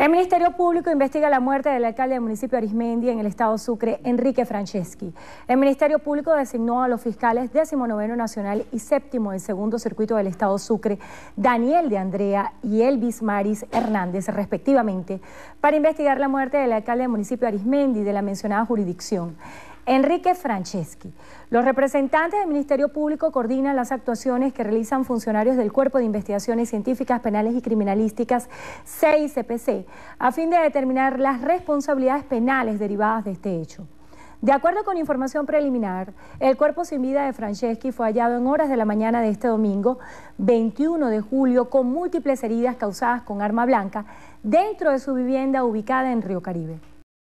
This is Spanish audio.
El Ministerio Público investiga la muerte del alcalde del municipio Arismendi en el estado Sucre, Enrique Franceschi. El Ministerio Público designó a los fiscales 19 Nacional y séptimo del segundo circuito del estado Sucre, Daniel de Andrea y Elvis Maris Hernández, respectivamente, para investigar la muerte del alcalde del municipio Arismendi de la mencionada jurisdicción. Enrique Franceschi. Los representantes del Ministerio Público coordinan las actuaciones que realizan funcionarios del Cuerpo de Investigaciones Científicas, Penales y Criminalísticas, CICPC, a fin de determinar las responsabilidades penales derivadas de este hecho. De acuerdo con información preliminar, el cuerpo sin vida de Franceschi fue hallado en horas de la mañana de este domingo, 21 de julio, con múltiples heridas causadas con arma blanca dentro de su vivienda ubicada en Río Caribe.